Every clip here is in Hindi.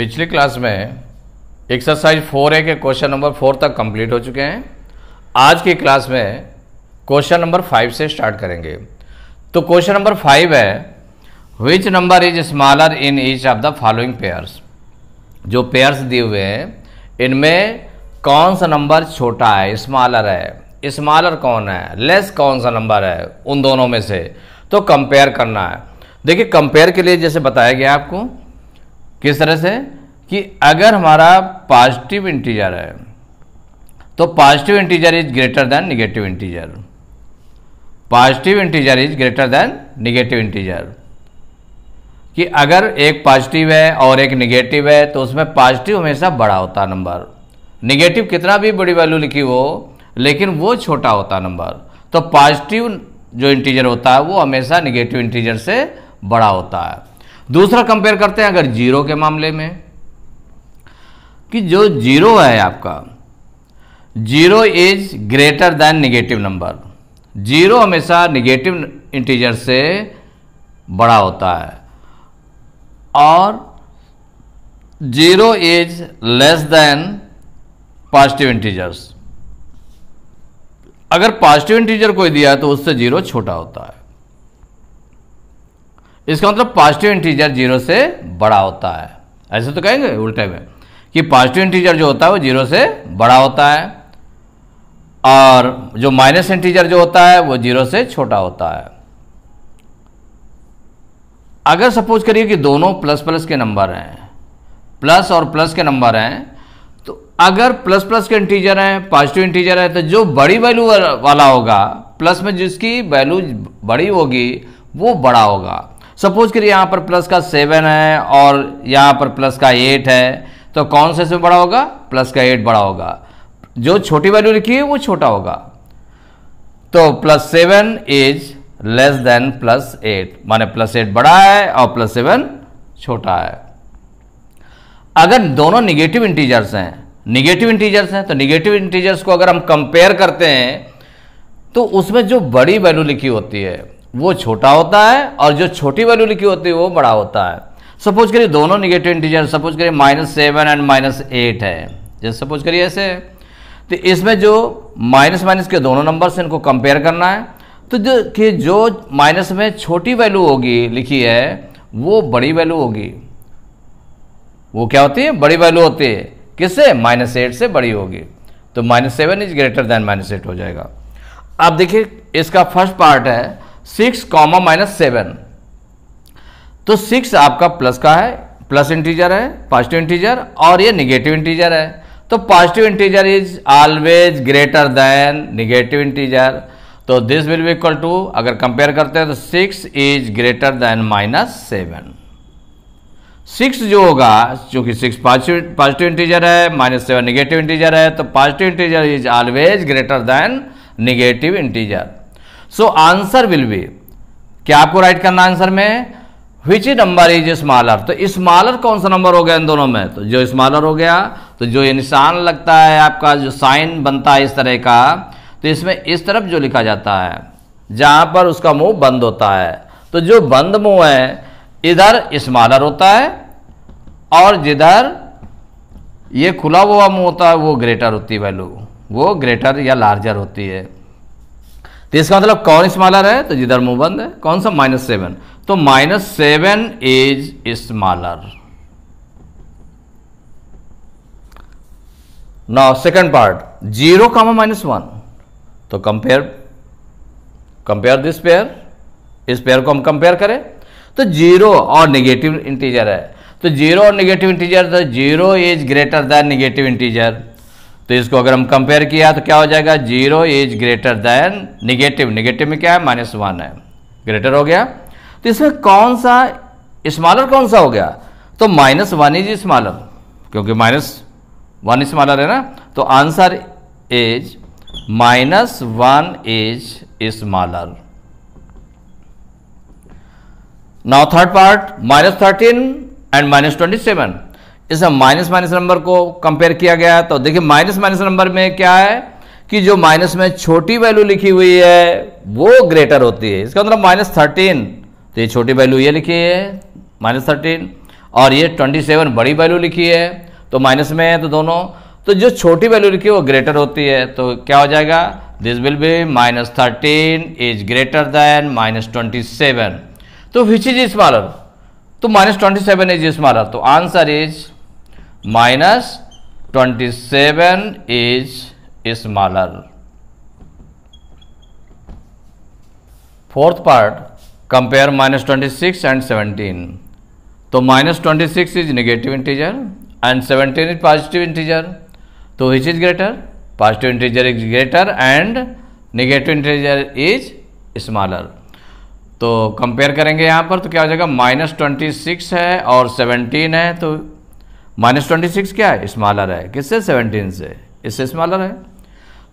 पिछली क्लास में एक्सरसाइज फोर ए के क्वेश्चन नंबर फोर तक कंप्लीट हो चुके हैं आज की क्लास में क्वेश्चन नंबर फाइव से स्टार्ट करेंगे तो क्वेश्चन नंबर फाइव है which number is smaller in each of the following pairs जो पेयर्स दिए हुए हैं इनमें कौन सा नंबर छोटा है स्मॉलर है स्मॉलर कौन है लेस कौन सा नंबर है उन दोनों में से तो कंपेयर करना है देखिए कंपेयर के लिए जैसे बताया गया आपको किस तरह से कि अगर हमारा पॉजिटिव इंटीजर है तो positive integer is greater than negative integer positive integer is greater than negative integer कि अगर एक पॉजिटिव है और एक निगेटिव है तो उसमें पॉजिटिव हमेशा बड़ा होता नंबर निगेटिव कितना भी बड़ी वैल्यू लिखी हो लेकिन वो छोटा होता नंबर तो पॉजिटिव जो इंटीजर होता है वो हमेशा निगेटिव इंटीजर से बड़ा होता है दूसरा कंपेयर करते हैं अगर जीरो के मामले में कि जो जीरो है आपका zero is greater than negative number zero हमेशा निगेटिव इंटीजर से बड़ा होता है और zero is less than positive integers अगर पॉजिटिव इंटीजर कोई दिया तो उससे जीरो छोटा होता है इसका मतलब पॉजिटिव इंटीजर जीरो से बड़ा होता है ऐसे तो कहेंगे उल्टे में कि पॉजिटिव इंटीजर जो होता है वो जीरो से बड़ा होता है और जो माइनस इंटीजर जो होता है वो जीरो से छोटा होता है अगर सपोज करिए कि दोनों प्लस प्लस के नंबर हैं प्लस और प्लस के नंबर हैं तो अगर प्लस प्लस के इंटीजर हैं पॉजिटिव इंटीजर है तो जो बड़ी वैल्यू वाला होगा प्लस में जिसकी वैल्यू बड़ी होगी वो बड़ा होगा सपोज करिए यहाँ पर प्लस का सेवन है और यहाँ पर प्लस का एट है तो कौन सा इसमें बड़ा होगा प्लस का एट बड़ा होगा जो छोटी वैल्यू लिखी है वो छोटा होगा तो plus seven is less than plus eight माने प्लस एट बड़ा है और प्लस सेवन छोटा है अगर दोनों निगेटिव इंटीजर्स हैं निगेटिव इंटीजर्स हैं तो निगेटिव इंटीजर्स को अगर हम कंपेयर करते हैं तो उसमें जो बड़ी वैल्यू लिखी होती है वो छोटा होता है और जो छोटी वैल्यू लिखी होती है वो बड़ा होता है सपोज करिए दोनों निगेटिव इंटीजर सपोज करिए minus seven and minus eight है जैसे सपोज करिए ऐसे तो इसमें जो माइनस माइनस के दोनों नंबर से इनको कंपेयर करना है तो जो कि जो माइनस में छोटी वैल्यू होगी लिखी है वो बड़ी वैल्यू होगी वो क्या होती है बड़ी वैल्यू होती है किससे माइनस एट से बड़ी होगी तो minus seven is greater than minus eight हो जाएगा अब देखिए इसका फर्स्ट पार्ट है सिक्स कॉमा माइनस सेवन तो सिक्स आपका प्लस का है प्लस इंटीजर है पॉजिटिव इंटीजर और ये निगेटिव इंटीजर है तो positive integer is always greater than negative integer तो this will be equal to अगर कंपेयर करते हैं तो six is greater than minus seven six जो होगा चूंकि सिक्स पॉजिटिव पॉजिटिव इंटीजर है माइनस सेवन निगेटिव इंटीजर है तो positive integer is always greater than negative integer so answer will be क्या आपको राइट करना आंसर में विच नंबर इज स्मॉलर तो स्मॉलर कौन सा नंबर हो गया इन दोनों में तो जो स्मॉलर हो गया तो जो ये निशान लगता है आपका जो साइन बनता है इस तरह का तो इसमें इस तरफ जो लिखा जाता है जहां पर उसका मुंह बंद होता है तो जो बंद मुंह है इधर स्मॉलर होता है और जिधर ये खुला हुआ मुंह होता है वो ग्रेटर होती है वैल्यू वो ग्रेटर या लार्जर होती है तो इसका मतलब कौन स्मॉलर है तो जिधर मुंह बंद है कौन सा माइनस सेवन तो minus seven is smaller now second part zero comma minus one तो कंपेयर कंपेयर दिस पेयर इस पेयर को हम कंपेयर करें तो जीरो और नेगेटिव इंटीजर है तो जीरो और नेगेटिव इंटीजर तो zero is greater than negative integer तो इसको अगर हम कंपेयर किया तो क्या हो जाएगा zero is greater than negative negative में क्या है माइनस वन है ग्रेटर हो गया तो इसमें कौन सा स्मॉलर कौन सा हो गया तो माइनस वन इज स्मॉलर क्योंकि माइनस वन स्मॉलर है ना तो answer is minus one is smaller now third part minus thirteen and minus twenty seven इसमें माइनस माइनस नंबर को कंपेयर किया गया तो देखिए माइनस माइनस नंबर में क्या है कि जो माइनस में छोटी वैल्यू लिखी हुई है वो ग्रेटर होती है इसका मतलब माइनस थर्टीन तो ये छोटी वैल्यू ये लिखी है माइनस थर्टीन और ये ट्वेंटी सेवन बड़ी वैल्यू लिखी है तो माइनस में है तो दोनों तो जो छोटी वैल्यू लिखी है वो ग्रेटर होती है तो क्या हो जाएगा this will be minus thirteen is greater than minus twenty seven तो विच इज स्मॉलर तो minus twenty seven is smaller तो answer is minus twenty seven is smaller fourth part compare minus twenty six and seventeen तो minus twenty six is negative integer and seventeen is positive integer तो which is greater positive integer is greater and negative integer is smaller तो कंपेयर करेंगे यहाँ पर तो क्या हो जाएगा माइनस ट्वेंटी सिक्स है और सेवनटीन है तो माइनस ट्वेंटी सिक्स क्या है स्मॉलर है किससे सेवनटीन से इससे स्मॉलर है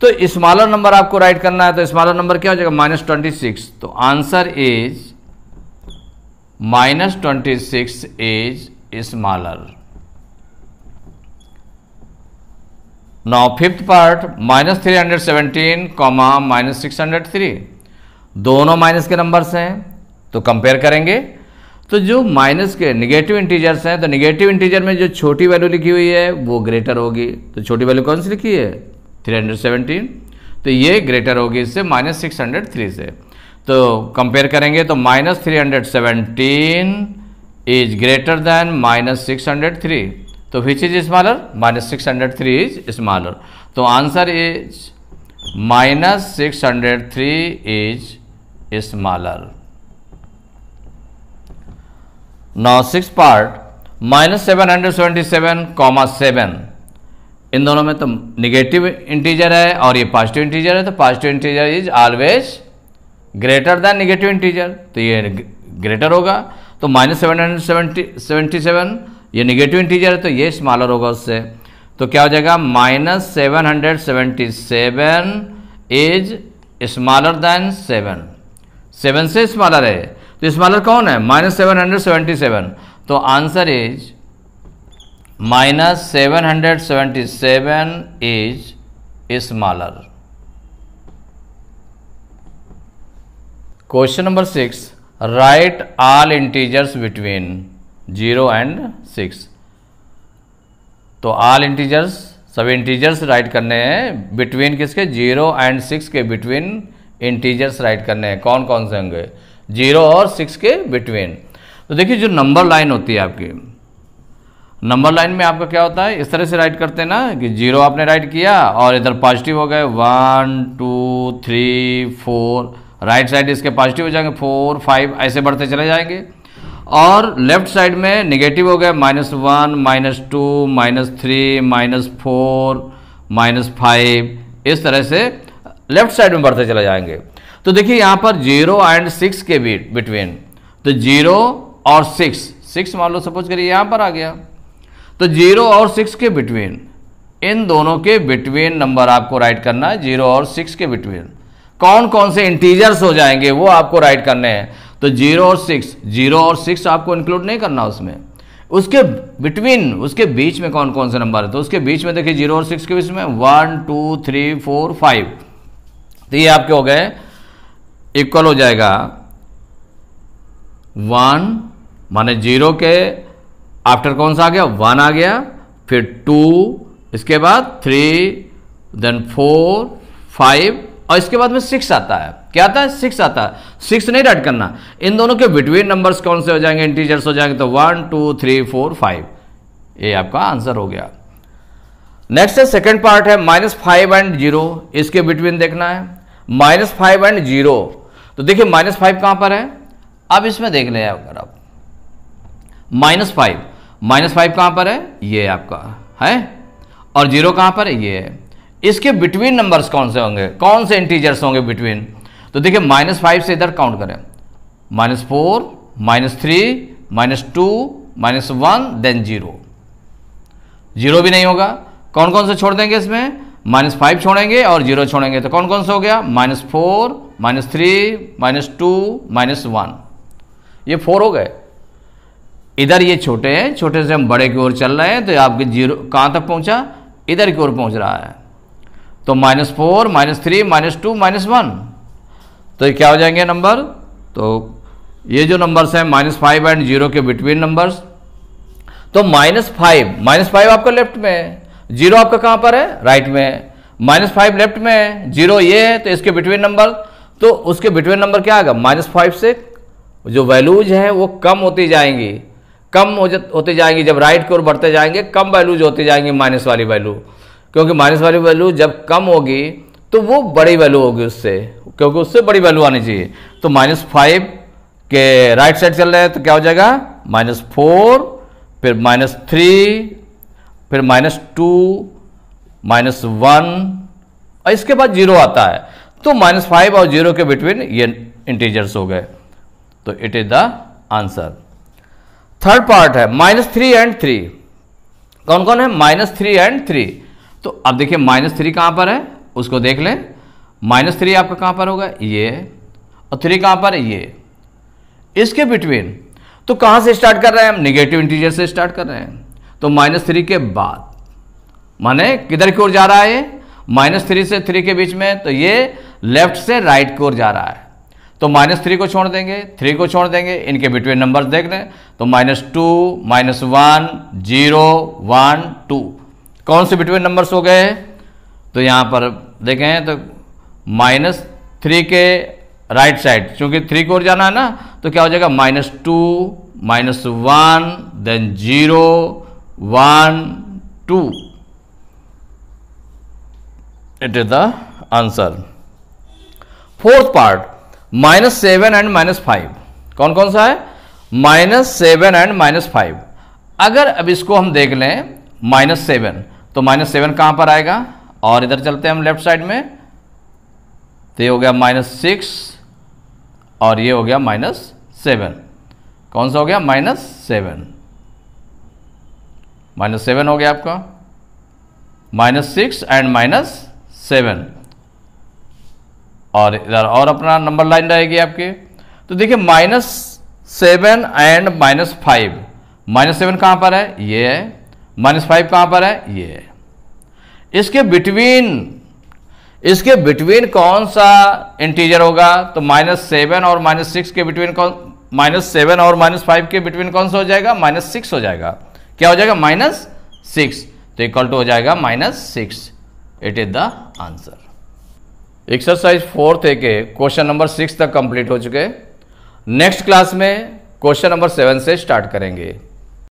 तो स्मॉलर नंबर आपको राइट करना है तो स्मॉलर नंबर क्या हो जाएगा माइनस ट्वेंटी सिक्स तो answer is minus twenty six is smaller now fifth part minus three hundred seventeen comma minus six hundred three दोनों माइनस के नंबर्स हैं तो कंपेयर करेंगे तो जो माइनस के निगेटिव इंटीजर्स हैं तो निगेटिव इंटीजर में जो छोटी वैल्यू लिखी हुई है वो ग्रेटर होगी तो छोटी वैल्यू कौन सी लिखी है 317 तो ये ग्रेटर होगी इससे माइनस सिक्स से तो कंपेयर करेंगे तो minus three hundred seventeen is greater than minus six hundred three तो which is smaller minus six hundred three is smaller तो answer is minus six hundred three is smaller Now six part minus seven hundred seventy seven comma seven इन दोनों में तो निगेटिव इंटीजर है और ये पॉजिटिव इंटीजर है तो positive integer is always greater than negative integer तो ये ग्रेटर होगा तो minus seven hundred seventy seventy seven ये निगेटिव इंटीजर है तो ये स्मॉलर होगा उससे तो क्या हो जाएगा minus seven hundred seventy seven is smaller than seven seven से स्मॉलर है तो स्मॉलर कौन है minus seven hundred seventy seven तो answer is minus seven hundred seventy seven is smaller question number six right all integers between zero and six तो ऑल इंटीजर्स सभी इंटीजर्स राइट करने हैं बिटवीन किसके जीरो एंड सिक्स के बिटवीन इंटीजर्स राइट करने हैं कौन कौन से होंगे जीरो और सिक्स के बिटवीन तो देखिए जो नंबर लाइन होती है आपकी नंबर लाइन में आपका क्या होता है इस तरह से राइट करते हैं ना कि जीरो आपने राइट किया और इधर पॉजिटिव हो गए one two three four right side इसके पॉजिटिव हो जाएंगे फोर फाइव ऐसे बढ़ते चले जाएंगे और लेफ्ट साइड में निगेटिव हो गए minus one minus two minus three minus four minus five इस तरह से लेफ्ट साइड में बढ़ते चले जाएंगे तो देखिए यहां पर जीरो एंड सिक्स के बीच बिटवीन तो जीरो और सिक्स सिक्स मान लो सपोज करिए यहां पर आ गया तो जीरो और सिक्स के बिटवीन इन दोनों के बिटवीन नंबर आपको राइट करना है जीरो और सिक्स के बिटवीन कौन कौन से इंटीजर्स हो जाएंगे वो आपको राइट करने हैं तो जीरो और सिक्स जीरो और सिक्स आपको इंक्लूड नहीं करना उसमें उसके बिटवीन उसके बीच में कौन कौन से नंबर है तो उसके बीच में देखिए जीरो और सिक्स के बीच में one two three four five तो ये आपके हो गए इक्वल हो जाएगा वन माने जीरो के आफ्टर कौन सा आ गया वन आ गया फिर टू इसके बाद थ्री देन फोर फाइव और इसके बाद में सिक्स आता है क्या आता है सिक्स आता है सिक्स नहीं रेड करना इन दोनों के बिटवीन नंबर्स कौन से हो जाएंगे इंटीजर्स हो जाएंगे तो one two three four five ये आपका आंसर हो गया नेक्स्ट है सेकेंड पार्ट है माइनस फाइव एंड जीरो इसके बिटवीन देखना है माइनस फाइव एंड जीरो तो देखिए माइनस फाइव कहां पर है अब इसमें देख ले अगर आप माइनस फाइव माइनस फाइव कहां पर है ये आपका है और जीरो कहां पर है ये है इसके बिटवीन नंबर्स कौन से होंगे कौन से इंटीजर्स होंगे बिटवीन तो देखिए माइनस फाइव से इधर काउंट करें minus four minus three minus two minus one then zero zero भी नहीं होगा कौन कौन से छोड़ देंगे इसमें माइनस फाइव छोड़ेंगे और जीरो छोड़ेंगे तो कौन कौन सा हो गया minus four minus three minus two minus one ये फोर हो गए इधर ये छोटे हैं छोटे से हम बड़े की ओर चल रहे हैं तो आपके जीरो कहाँ तक पहुँचा इधर की ओर पहुँच रहा है तो minus four minus three minus two minus one तो ये क्या हो जाएंगे नंबर तो ये जो नंबर्स हैं माइनस फाइव एंड जीरो के बिटवीन नंबर्स तो माइनस फाइव माइनस फाइव आपका लेफ्ट में है जीरो आपका कहाँ पर है राइट में है माइनस फाइव लेफ्ट में है जीरो ये है तो इसके बिटवीन नंबर तो उसके बिटवीन नंबर क्या आएगा माइनस फाइव से जो वैल्यूज हैं वो कम होती जाएंगी कम होते जाएंगी जब राइट की ओर बढ़ते जाएंगे कम वैल्यूज होती जाएंगी माइनस वाली वैल्यू क्योंकि माइनस वाली वैल्यू जब कम होगी तो वो बड़ी वैल्यू होगी उससे क्योंकि उससे बड़ी वैल्यू आनी चाहिए तो माइनस फाइव के राइट साइड चल रहे हैं तो क्या हो जाएगा माइनस फोर फिर माइनस थ्री फिर माइनस टू माइनस वन और इसके बाद जीरो आता है तो माइनस फाइव और जीरो के बिटवीन ये इंटीजर्स हो गए तो it is the answer third part है माइनस थ्री एंड थ्री कौन कौन है माइनस थ्री एंड थ्री तो अब देखिए माइनस थ्री कहां पर है उसको देख लें माइनस थ्री आपका कहां पर होगा ये और थ्री कहां पर है ये इसके बिटवीन तो कहां से स्टार्ट कर रहे हैं हम निगेटिव इंटीजर से स्टार्ट कर रहे हैं तो माइनस थ्री के बाद माने किधर की ओर जा रहा है माइनस थ्री से थ्री के बीच में तो ये लेफ्ट से राइट की ओर जा रहा है तो माइनस थ्री को छोड़ देंगे थ्री को छोड़ देंगे इनके बिटवीन नंबर देख लें तो minus two minus one zero one two कौन से बिटवीन नंबर्स हो गए तो यहाँ पर देखें तो माइनस थ्री के राइट साइड चूंकि थ्री को ओर जाना है ना तो क्या हो जाएगा minus two minus one then zero one two it is the answer fourth part minus seven and minus five कौन कौन सा है minus seven and minus five अगर अब इसको हम देख लें माइनस सेवन तो माइनस सेवन कहां पर आएगा और इधर चलते हैं हम लेफ्ट साइड में तो ये हो गया माइनस सिक्स और ये हो गया माइनस सेवन कौन सा हो गया माइनस सेवन माइनस सेवन हो गया आपका minus six and minus seven और इधर और अपना नंबर लाइन रहेगी आपकी तो देखिए minus seven and minus five minus seven कहां पर है ये है माइनस फाइव कहां पर है ये है इसके बिटवीन इसके बिटवीन कौन सा इंटीजर होगा तो माइनस सेवन और माइनस सिक्स के बिटवीन कौन माइनस सेवन और माइनस फाइव के बिटवीन कौन सा हो जाएगा माइनस सिक्स हो जाएगा क्या हो जाएगा माइनस सिक्स तो इक्वल टू हो जाएगा minus six it is the answer exercise fourth है के क्वेश्चन नंबर सिक्स तक कंप्लीट हो चुके नेक्स्ट क्लास में क्वेश्चन नंबर सेवन से स्टार्ट करेंगे